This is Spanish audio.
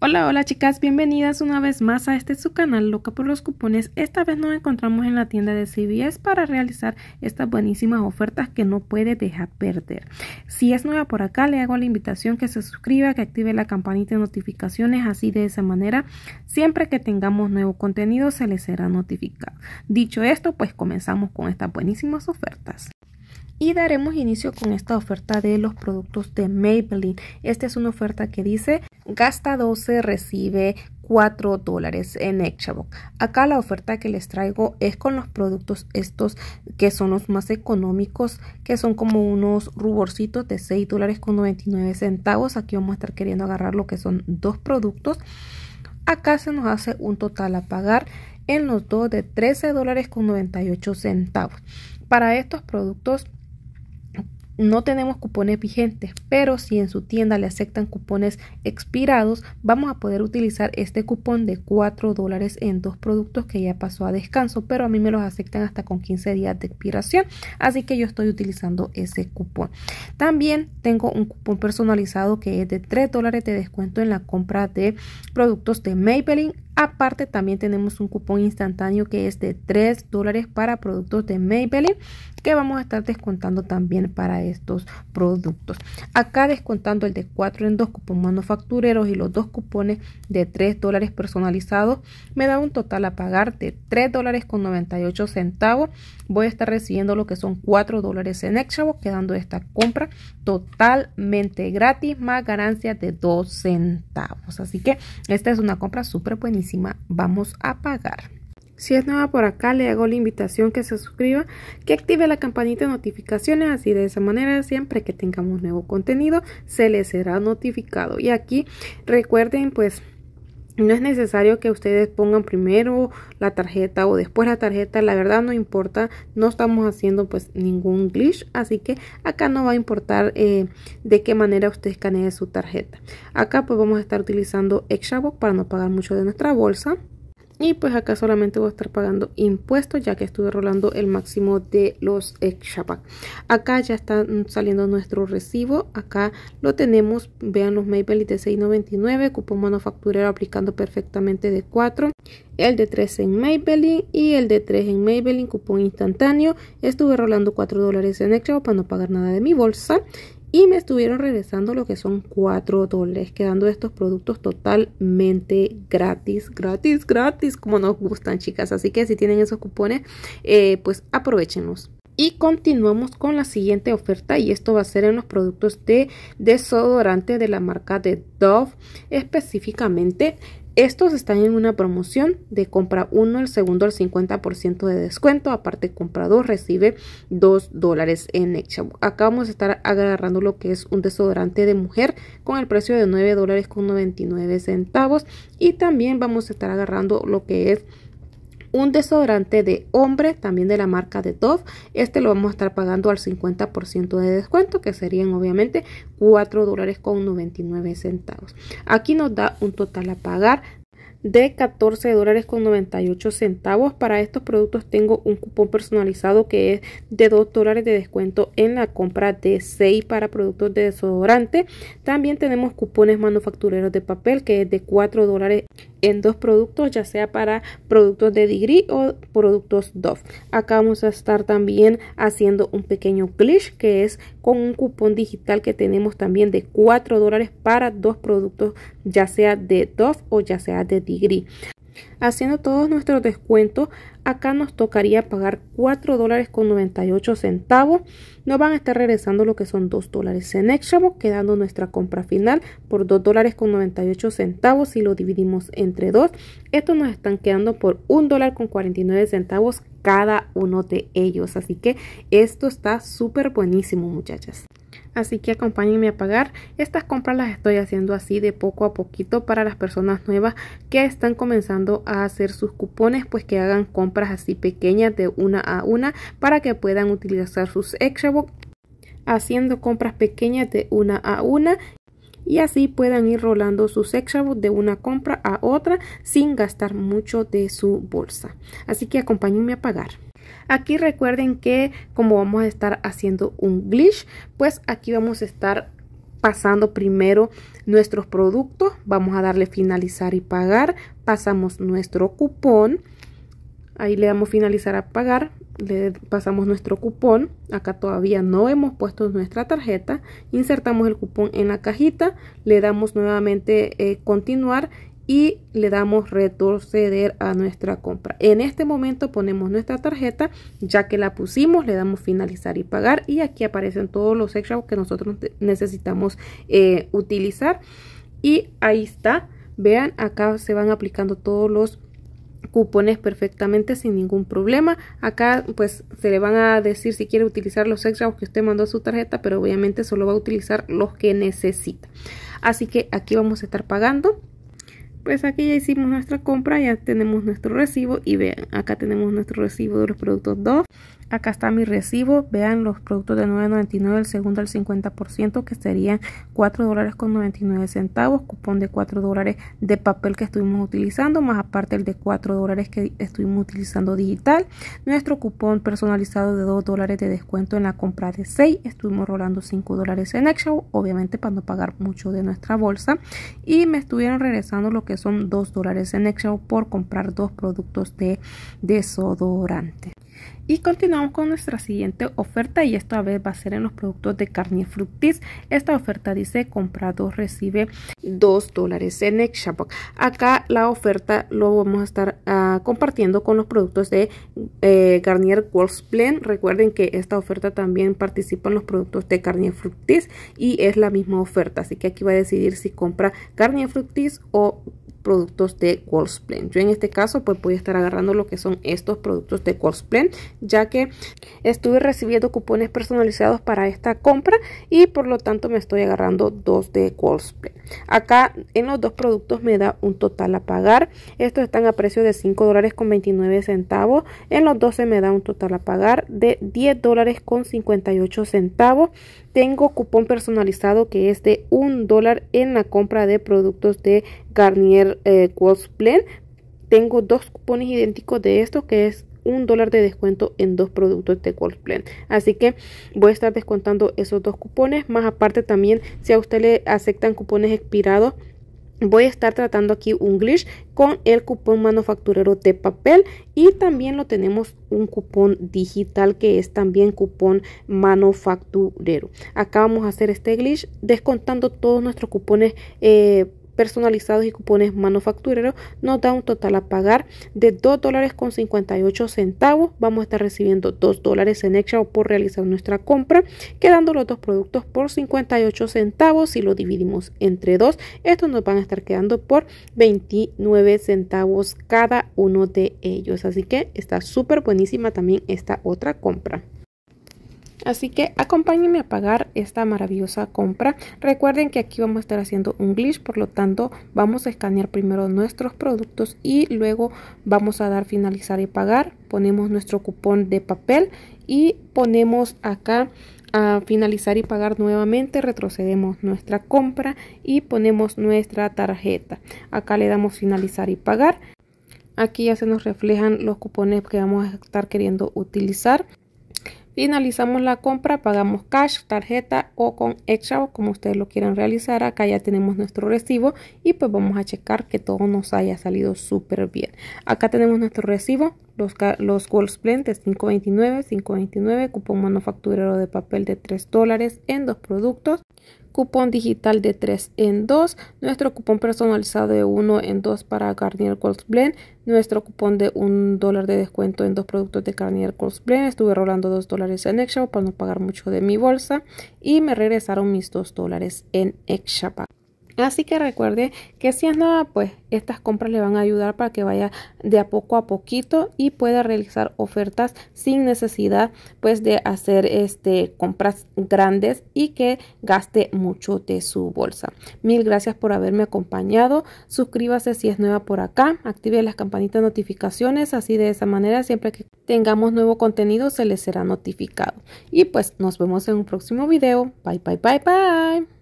Hola, hola chicas, bienvenidas una vez más a este su canal Loca por los Cupones. Esta vez nos encontramos en la tienda de CVS para realizar estas buenísimas ofertas que no puede dejar perder. Si es nueva por acá, le hago la invitación que se suscriba, que active la campanita de notificaciones, así de esa manera, siempre que tengamos nuevo contenido se les será notificado. Dicho esto, pues comenzamos con estas buenísimas ofertas y daremos inicio con esta oferta de los productos de Maybelline. Esta es una oferta que dice gasta 12, recibe 4 dólares en xbox Acá la oferta que les traigo es con los productos estos que son los más económicos, que son como unos ruborcitos de 6 dólares con 99 centavos. Aquí vamos a estar queriendo agarrar lo que son dos productos. Acá se nos hace un total a pagar en los dos de 13 dólares con 98 centavos. Para estos productos no tenemos cupones vigentes, pero si en su tienda le aceptan cupones expirados, vamos a poder utilizar este cupón de 4 dólares en dos productos que ya pasó a descanso, pero a mí me los aceptan hasta con 15 días de expiración, así que yo estoy utilizando ese cupón. También tengo un cupón personalizado que es de 3 dólares de descuento en la compra de productos de Maybelline Aparte también tenemos un cupón instantáneo que es de 3 dólares para productos de Maybelline que vamos a estar descontando también para estos productos. Acá descontando el de 4 en 2 cupón manufactureros y los dos cupones de 3 dólares personalizados me da un total a pagar de 3 dólares con 98 centavos. Voy a estar recibiendo lo que son 4 dólares en extra. quedando esta compra totalmente gratis más ganancia de 2 centavos. Así que esta es una compra súper buenísima vamos a pagar. Si es nueva por acá, le hago la invitación que se suscriba, que active la campanita de notificaciones, así de esa manera siempre que tengamos nuevo contenido se les será notificado. Y aquí recuerden pues no es necesario que ustedes pongan primero la tarjeta o después la tarjeta, la verdad no importa, no estamos haciendo pues ningún glitch, así que acá no va a importar eh, de qué manera usted escanee su tarjeta. Acá pues vamos a estar utilizando Extrabox para no pagar mucho de nuestra bolsa. Y pues acá solamente voy a estar pagando impuestos ya que estuve rolando el máximo de los Exchapac. Acá ya está saliendo nuestro recibo. Acá lo tenemos. Vean los Maybelline de 6.99. Cupón manufacturero aplicando perfectamente de 4 el de 3 en Maybelline y el de 3 en Maybelline, cupón instantáneo. Estuve rolando 4 dólares en Extra para no pagar nada de mi bolsa y me estuvieron regresando lo que son 4 dólares, quedando estos productos totalmente gratis, gratis, gratis, como nos gustan chicas. Así que si tienen esos cupones, eh, pues aprovechenlos. Y continuamos con la siguiente oferta y esto va a ser en los productos de desodorante de la marca de Dove, específicamente estos están en una promoción de compra uno, el segundo al 50% de descuento. Aparte, comprador recibe 2 dólares en extra. Acá vamos a estar agarrando lo que es un desodorante de mujer con el precio de $9.99. dólares con centavos. Y también vamos a estar agarrando lo que es un desodorante de hombre, también de la marca de Dove. Este lo vamos a estar pagando al 50% de descuento, que serían obviamente 4 dólares con 99 centavos. Aquí nos da un total a pagar de 14 dólares con 98 centavos. Para estos productos tengo un cupón personalizado que es de 2 dólares de descuento en la compra de 6 para productos de desodorante. También tenemos cupones manufactureros de papel que es de 4 dólares en dos productos, ya sea para productos de Degree o productos Dove. Acá vamos a estar también haciendo un pequeño glitch que es con un cupón digital que tenemos también de 4 dólares para dos productos, ya sea de Dove o ya sea de Degree. Haciendo todos nuestros descuentos, acá nos tocaría pagar 4 dólares con ocho centavos. Nos van a estar regresando lo que son 2 dólares en extravo, quedando nuestra compra final por 2 dólares con ocho centavos. Si lo dividimos entre dos, esto nos están quedando por un dólar con nueve centavos cada uno de ellos. Así que esto está súper buenísimo, muchachas. Así que acompáñenme a pagar. Estas compras las estoy haciendo así de poco a poquito para las personas nuevas que están comenzando a hacer sus cupones, pues que hagan compras así pequeñas de una a una para que puedan utilizar sus Xbox haciendo compras pequeñas de una a una y así puedan ir rolando sus xbox de una compra a otra sin gastar mucho de su bolsa. Así que acompáñenme a pagar. Aquí recuerden que como vamos a estar haciendo un glitch, pues aquí vamos a estar pasando primero nuestros productos, vamos a darle finalizar y pagar, pasamos nuestro cupón, ahí le damos finalizar a pagar, le pasamos nuestro cupón, acá todavía no hemos puesto nuestra tarjeta, insertamos el cupón en la cajita, le damos nuevamente eh, continuar y le damos retroceder a nuestra compra. En este momento ponemos nuestra tarjeta, ya que la pusimos, le damos finalizar y pagar y aquí aparecen todos los extras que nosotros necesitamos eh, utilizar y ahí está. Vean, acá se van aplicando todos los cupones perfectamente sin ningún problema. Acá pues se le van a decir si quiere utilizar los extras que usted mandó a su tarjeta, pero obviamente solo va a utilizar los que necesita. Así que aquí vamos a estar pagando pues aquí ya hicimos nuestra compra, ya tenemos nuestro recibo y vean, acá tenemos nuestro recibo de los productos dos Acá está mi recibo. Vean los productos de 9.99, el segundo al 50%, que serían $4.99. dólares con 99 centavos. Cupón de 4 dólares de papel que estuvimos utilizando, más aparte el de 4 dólares que estuvimos utilizando digital. Nuestro cupón personalizado de 2 dólares de descuento en la compra de 6. Estuvimos rolando 5 dólares en extra, obviamente para no pagar mucho de nuestra bolsa. Y me estuvieron regresando lo que son 2 dólares en extra por comprar dos productos de desodorante. Y continuamos con nuestra siguiente oferta y esta vez va a ser en los productos de carne fructis. Esta oferta dice comprado recibe 2 dólares en Xshopbox. Acá la oferta lo vamos a estar ah, compartiendo con los productos de eh, Garnier Wolf's Blend. Recuerden que esta oferta también participa en los productos de carne fructis y es la misma oferta. Así que aquí va a decidir si compra carne fructis o productos de Goldsplen. Yo en este caso pues voy a estar agarrando lo que son estos productos de plan ya que estuve recibiendo cupones personalizados para esta compra y por lo tanto me estoy agarrando dos de Goldsplen. Acá en los dos productos me da un total a pagar. Estos están a precio de 5 dólares con 29 centavos. En los 12 me da un total a pagar de 10 dólares con 58 centavos. Tengo cupón personalizado que es de 1 dólar en la compra de productos de Garnier eh, Tengo dos cupones idénticos de estos que es un dólar de descuento en dos productos de Wolfsblend. Así que voy a estar descontando esos dos cupones. Más aparte también si a usted le aceptan cupones expirados voy a estar tratando aquí un glitch con el cupón manufacturero de papel y también lo tenemos un cupón digital que es también cupón manufacturero acá vamos a hacer este glitch descontando todos nuestros cupones eh, personalizados y cupones manufactureros nos da un total a pagar de 2 dólares con 58 centavos. Vamos a estar recibiendo 2 dólares en extra por realizar nuestra compra, quedando los dos productos por 58 centavos. Si lo dividimos entre dos, estos nos van a estar quedando por 29 centavos cada uno de ellos. Así que está súper buenísima también esta otra compra. Así que acompáñenme a pagar esta maravillosa compra. Recuerden que aquí vamos a estar haciendo un glitch, por lo tanto vamos a escanear primero nuestros productos y luego vamos a dar finalizar y pagar. Ponemos nuestro cupón de papel y ponemos acá a finalizar y pagar nuevamente retrocedemos nuestra compra y ponemos nuestra tarjeta acá le damos finalizar y pagar aquí ya se nos reflejan los cupones que vamos a estar queriendo utilizar Finalizamos la compra, pagamos cash, tarjeta o con extra, como ustedes lo quieran realizar. Acá ya tenemos nuestro recibo y pues vamos a checar que todo nos haya salido súper bien. Acá tenemos nuestro recibo, los, los Gold de 5.29, 5.29, cupón manufacturero de papel de 3 dólares en dos productos cupón digital de 3 en 2, nuestro cupón personalizado de 1 en 2 para Garnier Gold Blend, nuestro cupón de 1 dólar de descuento en dos productos de Garnier Gold Blend, estuve rolando 2 dólares en Xshop para no pagar mucho de mi bolsa y me regresaron mis 2 dólares en Xshop. Así que recuerde que si es nueva, pues estas compras le van a ayudar para que vaya de a poco a poquito y pueda realizar ofertas sin necesidad pues de hacer este compras grandes y que gaste mucho de su bolsa. Mil gracias por haberme acompañado. Suscríbase si es nueva por acá, active las campanitas de notificaciones, así de esa manera siempre que tengamos nuevo contenido se les será notificado. Y pues nos vemos en un próximo video. Bye bye bye bye.